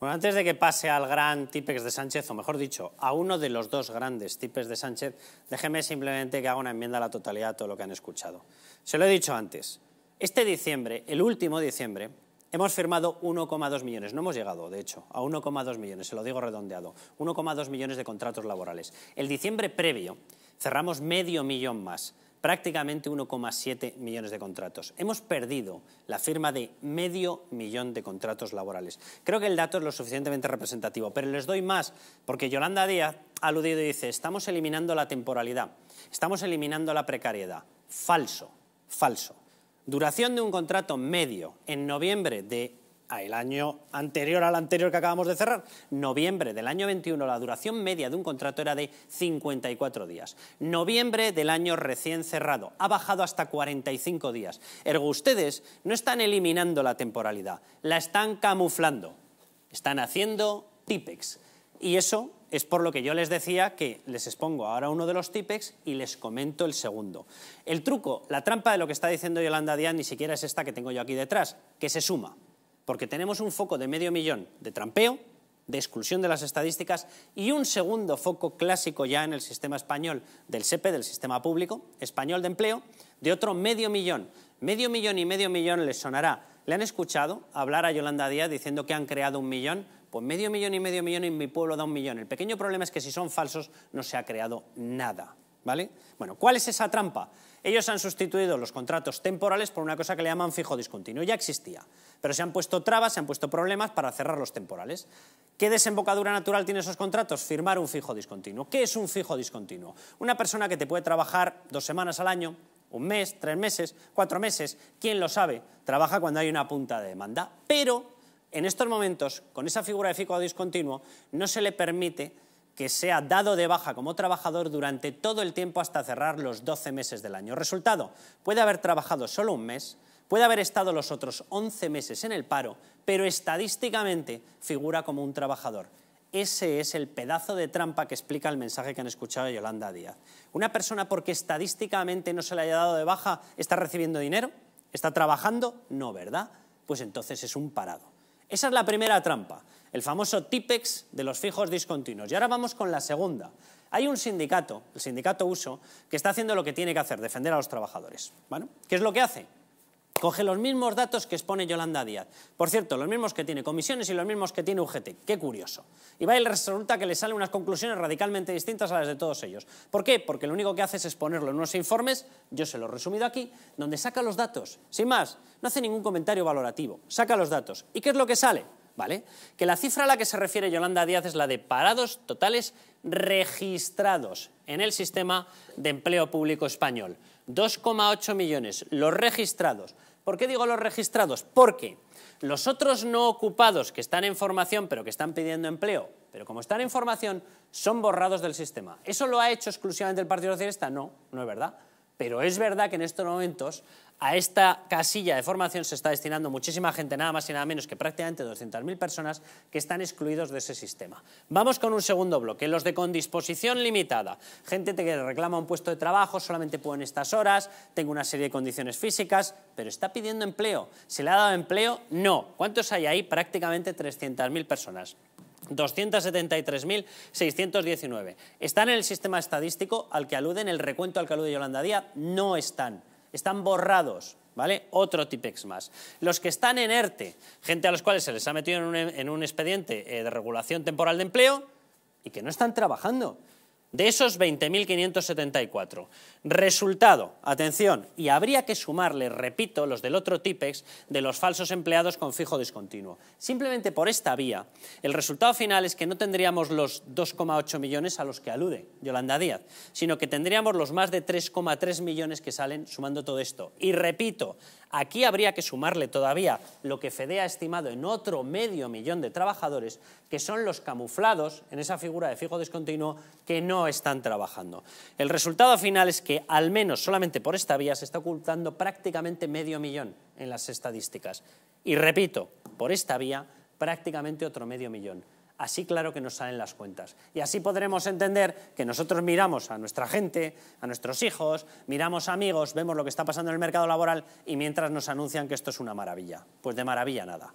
Bueno, antes de que pase al gran típex de Sánchez, o mejor dicho, a uno de los dos grandes típex de Sánchez, déjeme simplemente que haga una enmienda a la totalidad a todo lo que han escuchado. Se lo he dicho antes, este diciembre, el último diciembre, hemos firmado 1,2 millones, no hemos llegado, de hecho, a 1,2 millones, se lo digo redondeado, 1,2 millones de contratos laborales. El diciembre previo cerramos medio millón más prácticamente 1,7 millones de contratos. Hemos perdido la firma de medio millón de contratos laborales. Creo que el dato es lo suficientemente representativo, pero les doy más, porque Yolanda Díaz ha aludido y dice, estamos eliminando la temporalidad, estamos eliminando la precariedad. Falso, falso. Duración de un contrato medio en noviembre de el año anterior al anterior que acabamos de cerrar, noviembre del año 21, la duración media de un contrato era de 54 días. Noviembre del año recién cerrado, ha bajado hasta 45 días. Ergo, ustedes no están eliminando la temporalidad, la están camuflando, están haciendo típex. Y eso es por lo que yo les decía que les expongo ahora uno de los tipex y les comento el segundo. El truco, la trampa de lo que está diciendo Yolanda Díaz ni siquiera es esta que tengo yo aquí detrás, que se suma porque tenemos un foco de medio millón de trampeo, de exclusión de las estadísticas y un segundo foco clásico ya en el sistema español del SEPE, e, del sistema público español de empleo, de otro medio millón. Medio millón y medio millón les sonará. ¿Le han escuchado hablar a Yolanda Díaz diciendo que han creado un millón? Pues medio millón y medio millón y mi pueblo da un millón. El pequeño problema es que si son falsos no se ha creado nada. Bueno, ¿cuál es esa trampa? Ellos han sustituido los contratos temporales por una cosa que le llaman fijo discontinuo. Ya existía, pero se han puesto trabas, se han puesto problemas para cerrar los temporales. ¿Qué desembocadura natural tiene esos contratos? Firmar un fijo discontinuo. ¿Qué es un fijo discontinuo? Una persona que te puede trabajar dos semanas al año, un mes, tres meses, cuatro meses, ¿quién lo sabe? Trabaja cuando hay una punta de demanda. Pero en estos momentos, con esa figura de fijo discontinuo, no se le permite que ha dado de baja como trabajador durante todo el tiempo hasta cerrar los 12 meses del año. Resultado, puede haber trabajado solo un mes, puede haber estado los otros 11 meses en el paro, pero estadísticamente figura como un trabajador. Ese es el pedazo de trampa que explica el mensaje que han escuchado de Yolanda Díaz. Una persona porque estadísticamente no se le haya dado de baja, ¿está recibiendo dinero? ¿Está trabajando? No, ¿verdad? Pues entonces es un parado. Esa es la primera trampa el famoso TIPEX de los fijos discontinuos. Y ahora vamos con la segunda. Hay un sindicato, el sindicato Uso, que está haciendo lo que tiene que hacer, defender a los trabajadores. ¿Bueno? ¿Qué es lo que hace? Coge los mismos datos que expone Yolanda Díaz. Por cierto, los mismos que tiene comisiones y los mismos que tiene UGT. Qué curioso. Y va y resulta que le salen unas conclusiones radicalmente distintas a las de todos ellos. ¿Por qué? Porque lo único que hace es exponerlo en unos informes, yo se lo he resumido aquí, donde saca los datos. Sin más, no hace ningún comentario valorativo. Saca los datos. ¿Y qué es lo que sale? ¿vale? Que la cifra a la que se refiere Yolanda Díaz es la de parados totales registrados en el sistema de empleo público español. 2,8 millones, los registrados. ¿Por qué digo los registrados? Porque los otros no ocupados que están en formación pero que están pidiendo empleo, pero como están en formación, son borrados del sistema. ¿Eso lo ha hecho exclusivamente el Partido Socialista? No, no es verdad. Pero es verdad que en estos momentos a esta casilla de formación se está destinando muchísima gente, nada más y nada menos que prácticamente 200.000 personas que están excluidos de ese sistema. Vamos con un segundo bloque, los de condisposición limitada. Gente que reclama un puesto de trabajo, solamente puedo en estas horas, tengo una serie de condiciones físicas, pero está pidiendo empleo. ¿Se le ha dado empleo? No. ¿Cuántos hay ahí? Prácticamente 300.000 personas. 273.619. ¿Están en el sistema estadístico al que aluden? ¿El recuento al que alude Yolanda Díaz? No están. Están borrados. ¿Vale? Otro tipex más. Los que están en ERTE, gente a los cuales se les ha metido en un, expediente eh, de regulación temporal de empleo y que no están trabajando de esos 20.574. Resultado, atención, y habría que sumarle, repito, los del otro TIPEX de los falsos empleados con fijo discontinuo. Simplemente por esta vía, el resultado final es que no tendríamos los 2,8 millones a los que alude Yolanda Díaz, sino que tendríamos los más de 3,3 millones que salen sumando todo esto. Y repito, Aquí habría que sumarle todavía lo que FEDE ha estimado en otro medio millón de trabajadores, que son los camuflados en esa figura de fijo descontinuo que no están trabajando. El resultado final es que, al menos solamente por esta vía, se está ocultando prácticamente medio millón en las estadísticas. Y repito, por esta vía, prácticamente otro medio millón. Así claro que nos salen las cuentas. Y así podremos entender que nosotros miramos a nuestra gente, a nuestros hijos, miramos amigos, vemos lo que está pasando en el mercado laboral y mientras nos anuncian que esto es una maravilla. Pues de maravilla nada.